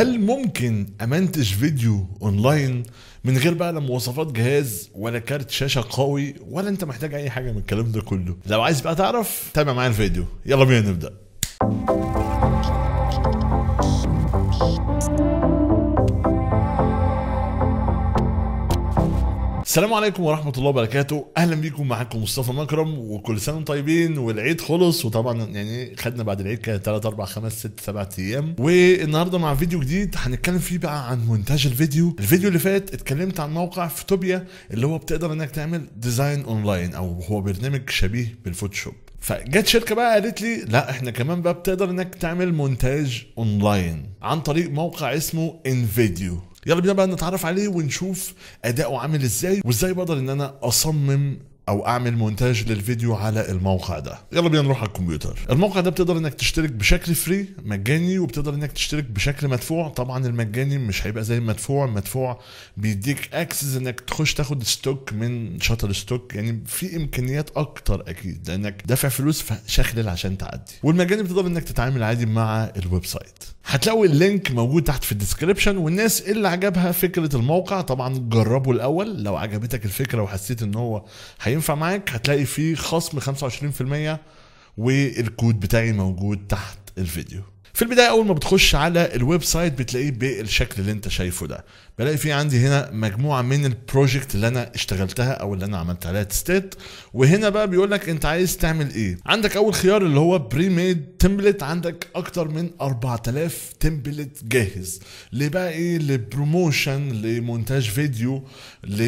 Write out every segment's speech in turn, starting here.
هل ممكن امنتج فيديو اونلاين من غير بقى مواصفات جهاز ولا كارت شاشه قوي ولا انت محتاج اي حاجه من الكلام ده كله لو عايز بقى تعرف تابع معايا الفيديو يلا بينا نبدا السلام عليكم ورحمة الله وبركاته، أهلا بيكم معاكم مصطفى مكرم وكل سنة طيبين والعيد خلص وطبعا يعني خدنا بعد العيد كده 3 4 5 6 7 أيام والنهارده مع فيديو جديد هنتكلم فيه بقى عن مونتاج الفيديو، الفيديو اللي فات اتكلمت عن موقع فوتوبيا اللي هو بتقدر إنك تعمل ديزاين أونلاين أو هو برنامج شبيه بالفوتوشوب. فجت شركه بقى قالت لي لا احنا كمان بقى بتقدر انك تعمل مونتاج اونلاين عن طريق موقع اسمه انفيديو يلا بينا بقى نتعرف عليه ونشوف اداؤه عامل ازاي وازاي بقدر ان انا اصمم او اعمل مونتاج للفيديو على الموقع ده يلا بينا نروح على الكمبيوتر الموقع ده بتقدر انك تشترك بشكل فري مجاني وبتقدر انك تشترك بشكل مدفوع طبعا المجاني مش هيبقى زي المدفوع المدفوع بيديك اكسس انك تخش تاخد ستوك من شاتر ستوك يعني في امكانيات اكتر اكيد لانك دافع فلوس فشخلل عشان تعدي والمجاني بتقدر انك تتعامل عادي مع الويب سايت هتلاقوا اللينك موجود تحت في الديسكريبشن والناس اللي عجبها فكره الموقع طبعا جربوا الاول لو عجبتك الفكره وحسيت ان هو هي هينفع معاك هتلاقي فيه خصم 25% والكود بتاعي موجود تحت الفيديو في البدايه اول ما بتخش على الويب سايت بتلاقيه بالشكل اللي انت شايفه ده بلاقي في عندي هنا مجموعه من البروجكت اللي انا اشتغلتها او اللي انا عملت عليها تستيت وهنا بقى بيقول لك انت عايز تعمل ايه عندك اول خيار اللي هو بري ميد تمبلت عندك اكتر من 4000 تمبلت جاهز ليه بقى ايه لبروموشن لمونتاج فيديو ل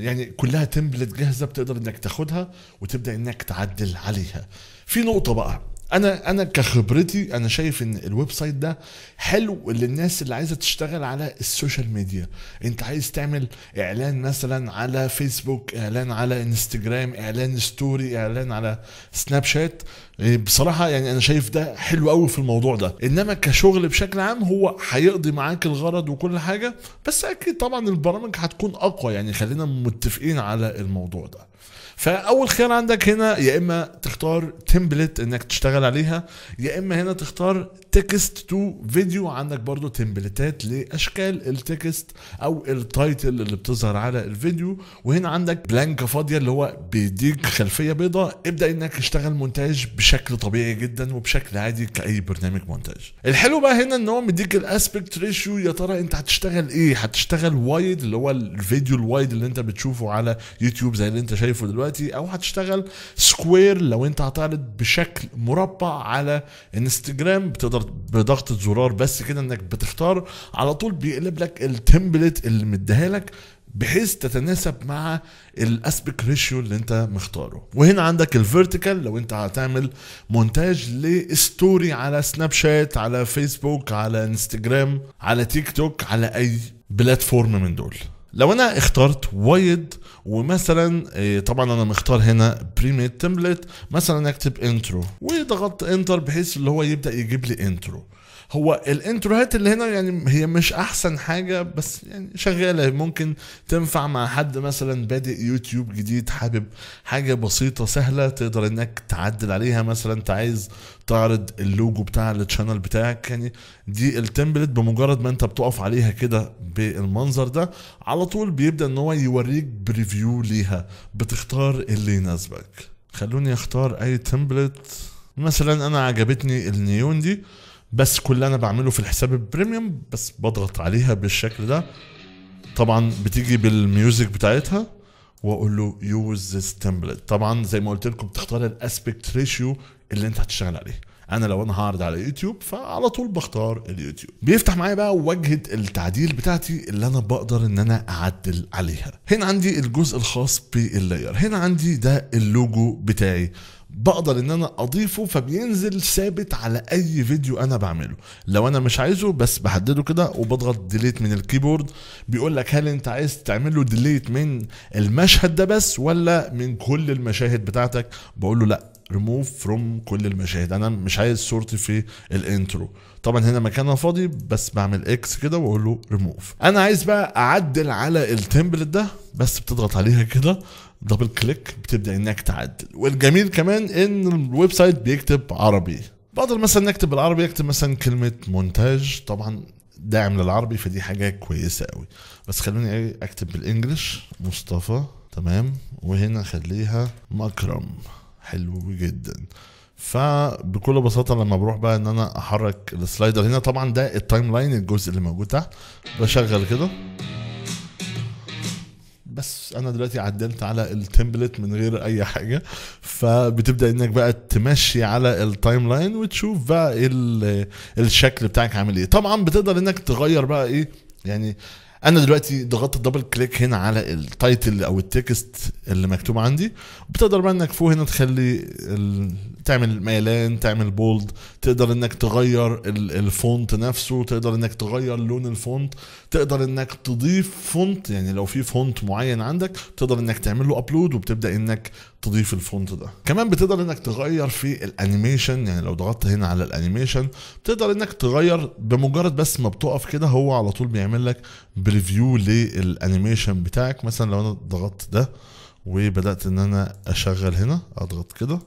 يعني كلها تمبلت جاهزه بتقدر انك تاخدها وتبدا انك تعدل عليها في نقطه بقى انا انا كخبرتي انا شايف ان الويب سايت ده حلو للناس اللي عايزه تشتغل على السوشيال ميديا انت عايز تعمل اعلان مثلا على فيسبوك اعلان على انستجرام اعلان ستوري اعلان على سناب شات إيه، بصراحه يعني انا شايف ده حلو قوي في الموضوع ده انما كشغل بشكل عام هو هيقضي معاك الغرض وكل حاجه بس اكيد طبعا البرامج هتكون اقوى يعني خلينا متفقين على الموضوع ده فاول خيار عندك هنا يا اما تختار تمبلت انك تشتغل عليها يا اما هنا تختار تكست تو فيديو عندك برضو تمبلتات لاشكال التكست او التايتل اللي بتظهر على الفيديو وهنا عندك بلانكه فاضيه اللي هو بيديك خلفيه بيضاء ابدا انك اشتغل مونتاج بشكل طبيعي جدا وبشكل عادي كاي برنامج مونتاج الحلو بقى هنا ان هو مديك الاسبكت ريشيو يا ترى انت هتشتغل ايه هتشتغل وايد اللي هو الفيديو الوايد اللي انت بتشوفه على يوتيوب زي اللي انت شايفه دلوقتي او هتشتغل سكوير لو انت هتعرض بشكل مربع على انستجرام بتقدر بضغط زرار بس كده انك بتختار على طول بيقلب لك التمبلت اللي مديها لك بحيث تتناسب مع الاسبيك ريشيو اللي انت مختاره وهنا عندك الفيرتيكال لو انت هتعمل مونتاج لستوري على سناب شات على فيسبوك على انستجرام على تيك توك على اي بلاتفورم من دول لو انا اخترت وايد ومثلا آه، طبعا انا مختار هنا بريميت تمبلت مثلا اكتب انترو وضغطت انتر بحيث اللي هو يبدا يجيب لي انترو هو الانتروهات اللي هنا يعني هي مش احسن حاجه بس يعني شغاله ممكن تنفع مع حد مثلا بادئ يوتيوب جديد حابب حاجه بسيطه سهله تقدر انك تعدل عليها مثلا انت عايز تعرض اللوجو بتاع التشانل بتاعك يعني دي التمبلت بمجرد ما انت بتقف عليها كده بالمنظر ده على طول بيبدا ان هو يوريك بريفيو ليها بتختار اللي يناسبك خلوني اختار اي تمبلت مثلا انا عجبتني النيون دي بس كل اللي انا بعمله في الحساب البريميوم بس بضغط عليها بالشكل ده طبعا بتيجي بالميوزك بتاعتها واقول له يوز ذيس تمبلت طبعا زي ما قلت لكم بتختار الاسبكت ريشيو اللي انت هتشتغل عليه انا لو انا هعرض على يوتيوب فعلى طول بختار اليوتيوب بيفتح معايا بقى واجهه التعديل بتاعتي اللي انا بقدر ان انا اعدل عليها هنا عندي الجزء الخاص باللاير هنا عندي ده اللوجو بتاعي بقدر ان انا اضيفه فبينزل ثابت على اي فيديو انا بعمله لو انا مش عايزه بس بحدده كده وبضغط ديليت من الكيبورد بيقول لك هل انت عايز تعمل له ديليت من المشهد ده بس ولا من كل المشاهد بتاعتك بقول له لا ريموف فروم كل المشاهد انا مش عايز صورتي في الانترو طبعا هنا مكانها فاضي بس بعمل اكس كده واقول له ريموف انا عايز بقى اعدل على التمبلت ده بس بتضغط عليها كده دبل كليك بتبدا انك تعدل والجميل كمان ان الويب سايت بيكتب عربي بقدر مثلا نكتب بالعربي اكتب مثلا كلمه مونتاج طبعا داعم للعربي فدي حاجه كويسه قوي بس خلوني إيه، اكتب بالانجلش مصطفى تمام وهنا خليها مكرم حلو جدا فبكل بساطه لما بروح بقى ان انا احرك السلايدر هنا طبعا ده التايم لاين الجزء اللي موجود تحت بشغل كده بس انا دلوقتي عدلت على التمبلت من غير اي حاجه فبتبدا انك بقى تمشي على التايم لاين وتشوف بقى الشكل بتاعك عامل ايه طبعا بتقدر انك تغير بقى ايه يعني انا دلوقتي ضغطت دبل كليك هنا على التايتل او التكست اللي مكتوب عندي بتقدر بقى انك فوق هنا تخلي ال... تعمل ميلان تعمل بولد تقدر انك تغير الفونت نفسه تقدر انك تغير لون الفونت تقدر انك تضيف فونت يعني لو في فونت معين عندك تقدر انك تعمل له ابلود وبتبدا انك تضيف الفونت ده كمان بتقدر انك تغير في الانيميشن يعني لو ضغطت هنا على الانيميشن بتقدر انك تغير بمجرد بس ما بتقف كده هو على طول بيعمل لك بريفيو للانيميشن بتاعك مثلا لو انا ضغطت ده وبدات ان انا اشغل هنا اضغط كده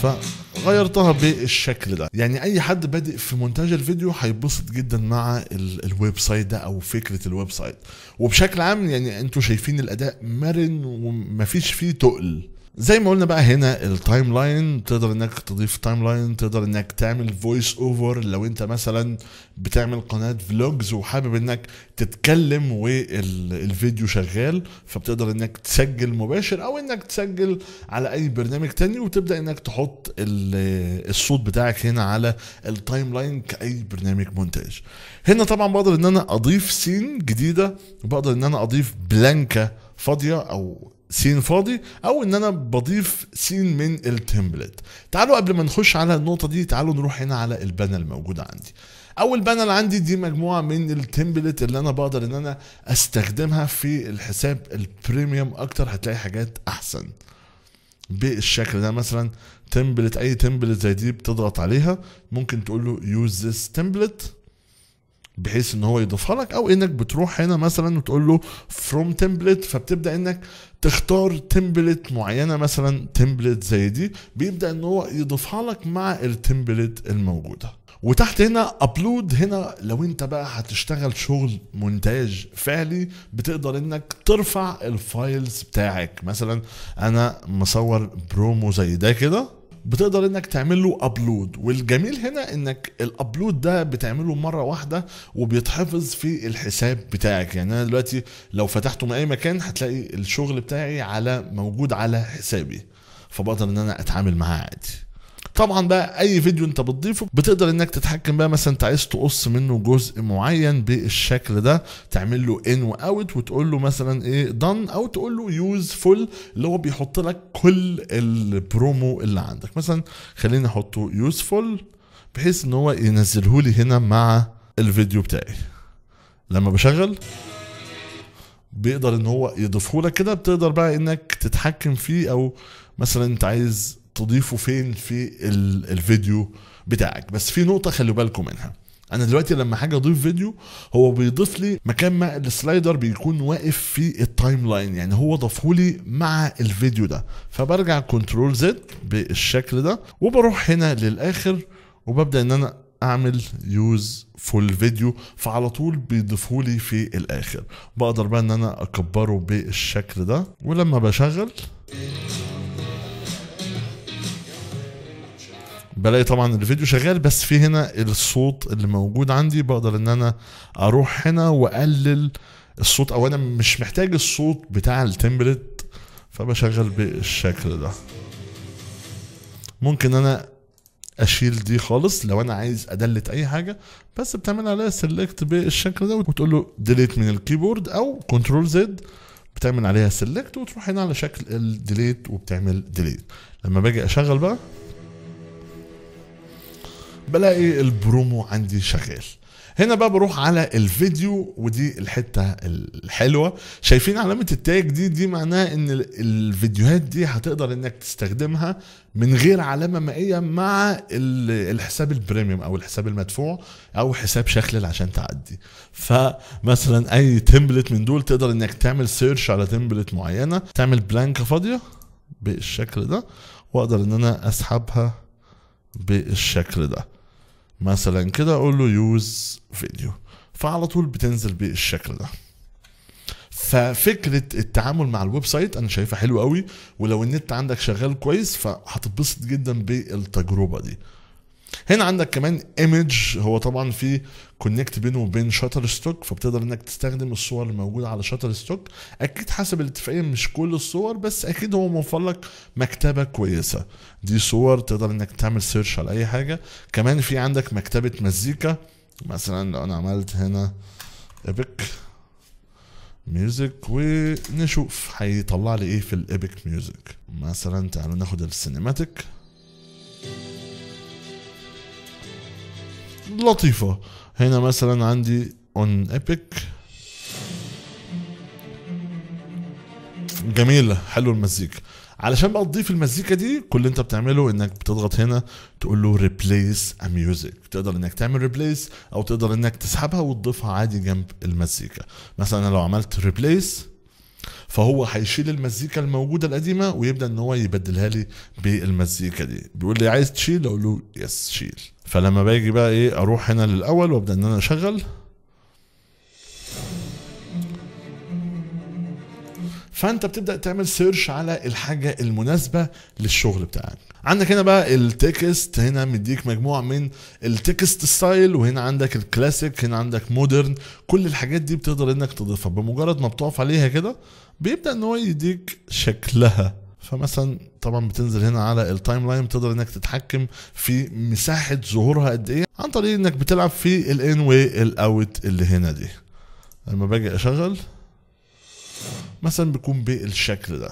فغيرتها بالشكل ده يعني اي حد بادئ في مونتاج الفيديو هيبسط جدا مع الويب سايت ده او فكره الويب سايت وبشكل عام يعني انتوا شايفين الاداء مرن ومفيش فيه تقل زي ما قلنا بقى هنا التايم لاين تقدر انك تضيف تايم لاين تقدر انك تعمل فويس اوفر لو انت مثلا بتعمل قناه فلوجز وحابب انك تتكلم والفيديو شغال فبتقدر انك تسجل مباشر او انك تسجل على اي برنامج تاني وتبدا انك تحط الصوت بتاعك هنا على التايم لاين كاي برنامج مونتاج هنا طبعا بقدر ان انا اضيف سين جديده بقدر ان انا اضيف بلانكه فاضيه او سين فاضي او ان انا بضيف سين من التمبلت تعالوا قبل ما نخش على النقطه دي تعالوا نروح هنا على البانل الموجوده عندي اول بانل عندي دي مجموعه من التمبلت اللي انا بقدر ان انا استخدمها في الحساب البريميوم اكتر هتلاقي حاجات احسن بالشكل ده مثلا تمبلت اي تمبلت زي دي بتضغط عليها ممكن تقول له يوز ذس تمبلت بحيث ان هو يضيفها لك او انك بتروح هنا مثلا وتقول له فروم تمبلت فبتبدا انك تختار تمبلت معينه مثلا تمبلت زي دي بيبدا ان هو يضيفها لك مع التمبلت الموجوده وتحت هنا ابلود هنا لو انت بقى هتشتغل شغل مونتاج فعلي بتقدر انك ترفع الفايلز بتاعك مثلا انا مصور برومو زي ده كده بتقدر انك تعمل له ابلود والجميل هنا انك الابلود ده بتعمله مره واحده وبيتحفظ في الحساب بتاعك يعني انا دلوقتي لو فتحته من اي مكان هتلاقي الشغل بتاعي على موجود على حسابي فبقدر ان انا اتعامل معاه عادي طبعا بقى اي فيديو انت بتضيفه بتقدر انك تتحكم بقى مثلا انت عايز تقص منه جزء معين بالشكل ده تعمل له ان واوت وتقول له مثلا ايه دن او تقول له يوز فول اللي هو بيحط لك كل البرومو اللي عندك مثلا خليني احطه فول بحيث ان هو ينزله لي هنا مع الفيديو بتاعي لما بشغل بيقدر ان هو يضيفه لك كده بتقدر بقى انك تتحكم فيه او مثلا انت عايز تضيفه فين في الفيديو بتاعك بس في نقطه خلوا بالكم منها انا دلوقتي لما حاجه اضيف فيديو هو بيضيف لي مكان ما السلايدر بيكون واقف في التايم لاين يعني هو ضافه لي مع الفيديو ده فبرجع كنترول زد بالشكل ده وبروح هنا للاخر وببدا ان انا اعمل يوز فول فيديو فعلى طول بيضيفه لي في الاخر بقدر بقى ان انا اكبره بالشكل ده ولما بشغل بلاقي طبعا الفيديو شغال بس في هنا الصوت اللي موجود عندي بقدر ان انا اروح هنا واقلل الصوت او انا مش محتاج الصوت بتاع التمبلت فبشغل بالشكل ده ممكن انا اشيل دي خالص لو انا عايز ادلت اي حاجه بس بتعمل عليها سيلكت بالشكل ده وتقول له ديليت من الكيبورد او كنترول زد بتعمل عليها سيلكت وتروح هنا على شكل الديليت وبتعمل ديليت لما باجي اشغل بقى بلاقي البرومو عندي شغال هنا بقى بروح على الفيديو ودي الحتة الحلوة شايفين علامة التاج دي دي معناها ان الفيديوهات دي هتقدر انك تستخدمها من غير علامة مائية مع الحساب البريميوم او الحساب المدفوع او حساب شخلل عشان تعدي فمثلا اي تمبلت من دول تقدر انك تعمل سيرش على تمبلت معينة تعمل بلانكة فاضية بالشكل ده واقدر ان انا اسحبها بالشكل ده مثلا كده اقول له يوز فيديو فعلى طول بتنزل بالشكل ده ففكره التعامل مع الويب سايت انا شايفها حلوه قوي ولو النت عندك شغال كويس فهتتبسط جدا بالتجربه دي هنا عندك كمان ايمج هو طبعا في كونكت بينه وبين شاتر ستوك فبتقدر انك تستخدم الصور الموجوده على شاتر ستوك اكيد حسب الاتفاقيه مش كل الصور بس اكيد هو موفر لك مكتبه كويسه دي صور تقدر انك تعمل سيرش على اي حاجه كمان في عندك مكتبه مزيكا مثلا لو انا عملت هنا ايبك ميوزك ونشوف هيطلع لي ايه في الايبك ميوزك مثلا تعالوا ناخد السينماتيك لطيفة هنا مثلا عندي اون ايبك جميلة حلو المزيكا علشان بقى تضيف المزيكا دي كل اللي انت بتعمله انك بتضغط هنا تقول له ريبليس ميوزك تقدر انك تعمل ريبليس او تقدر انك تسحبها وتضيفها عادي جنب المزيكا مثلا لو عملت ريبليس فهو هيشيل المزيكا الموجوده القديمه ويبدا ان هو يبدلها لي بالمزيكا دي بيقول لي عايز تشيل اقول له يس شيل فلما باجي بقى ايه اروح هنا للاول وابدا ان انا اشغل فانت بتبدا تعمل سيرش على الحاجه المناسبه للشغل بتاعك عندك هنا بقى التكست هنا مديك مجموعه من التكست ستايل وهنا عندك الكلاسيك هنا عندك مودرن كل الحاجات دي بتقدر انك تضيفها بمجرد ما بتقف عليها كده بيبدا ان هو يديك شكلها فمثلا طبعا بتنزل هنا على التايم لاين بتقدر انك تتحكم في مساحه ظهورها قد ايه عن طريق انك بتلعب في الان والاوت اللي هنا دي لما باجي اشغل مثلا بيكون بالشكل ده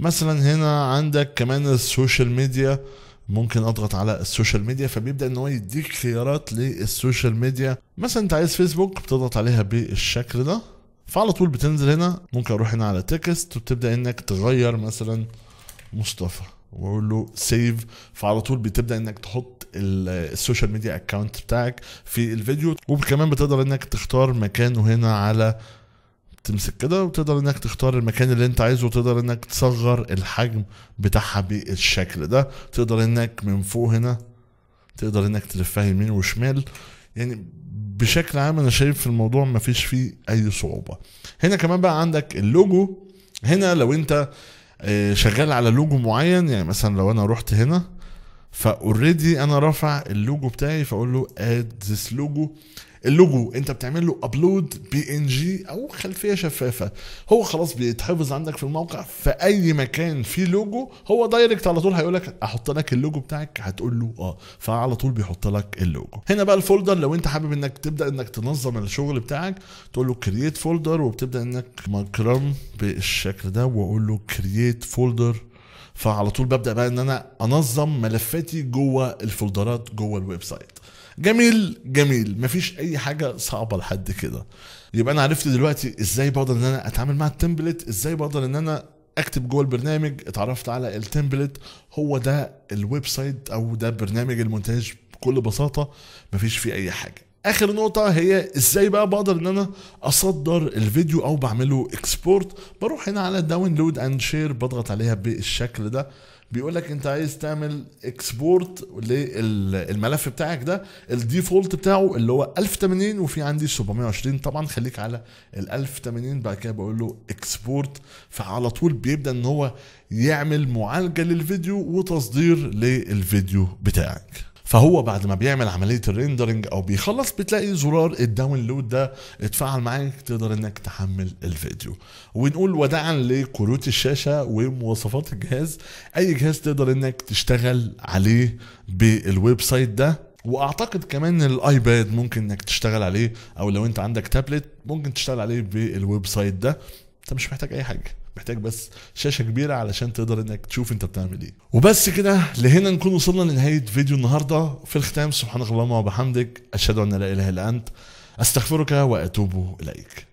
مثلا هنا عندك كمان السوشيال ميديا ممكن اضغط على السوشيال ميديا فبيبدا ان هو يديك خيارات للسوشيال ميديا مثلا انت عايز فيسبوك بتضغط عليها بالشكل ده فعلى طول بتنزل هنا ممكن اروح هنا على تكست وبتبدا انك تغير مثلا مصطفى واقول له سيف فعلى طول بتبدا انك تحط السوشيال ميديا اكونت بتاعك في الفيديو وكمان بتقدر انك تختار مكانه هنا على تمسك كده وتقدر انك تختار المكان اللي انت عايزه وتقدر انك تصغر الحجم بتاعها بالشكل ده تقدر انك من فوق هنا تقدر انك تلفها يمين وشمال يعني بشكل عام انا شايف في الموضوع مفيش فيه اي صعوبة هنا كمان بقى عندك اللوجو هنا لو انت آه، شغال على لوجو معين يعني مثلا لو انا رحت هنا فاوريدي انا رافع اللوجو بتاعي فاقول له اد ذس لوجو اللوجو انت بتعمل له ابلود بي ان جي او خلفيه شفافه هو خلاص بيتحفظ عندك في الموقع في اي مكان فيه لوجو هو دايركت على طول هيقول لك احط لك اللوجو بتاعك هتقول له اه فعلى طول بيحط لك اللوجو هنا بقى الفولدر لو انت حابب انك تبدا انك تنظم الشغل بتاعك تقول له كرييت فولدر وبتبدا انك مكرم بالشكل ده واقول له كرييت فولدر فعلى طول ببدا بقى ان انا انظم ملفاتي جوه الفولدرات جوه الويب سايت جميل جميل مفيش اي حاجه صعبه لحد كده يبقى انا عرفت دلوقتي ازاي بقدر ان انا اتعامل مع التمبلت ازاي بقدر ان انا اكتب جوه البرنامج اتعرفت على التمبلت هو ده الويب سايت او ده برنامج المونتاج بكل بساطه مفيش فيه اي حاجه اخر نقطة هي ازاي بقى بقدر ان انا اصدر الفيديو او بعمله اكسبورت بروح هنا على داونلود اند شير بضغط عليها بالشكل ده بيقول لك انت عايز تعمل اكسبورت للملف بتاعك ده الديفولت بتاعه اللي هو 1080 وفي عندي 720 طبعا خليك على ال 1080 بعد كده بقول له اكسبورت فعلى طول بيبدا ان هو يعمل معالجه للفيديو وتصدير للفيديو بتاعك فهو بعد ما بيعمل عمليه الريندرنج او بيخلص بتلاقي زرار الداونلود ده اتفعل معاك تقدر انك تحمل الفيديو ونقول وداعا لكروت الشاشه ومواصفات الجهاز اي جهاز تقدر انك تشتغل عليه بالويب سايت ده واعتقد كمان الايباد ممكن انك تشتغل عليه او لو انت عندك تابلت ممكن تشتغل عليه بالويب سايت ده انت مش محتاج اي حاجه محتاج بس شاشه كبيره علشان تقدر انك تشوف انت بتعمل ايه وبس كده لهنا نكون وصلنا لنهايه فيديو النهارده في الختام سبحانك اللهم وبحمدك اشهد ان لا اله الا انت استغفرك واتوب اليك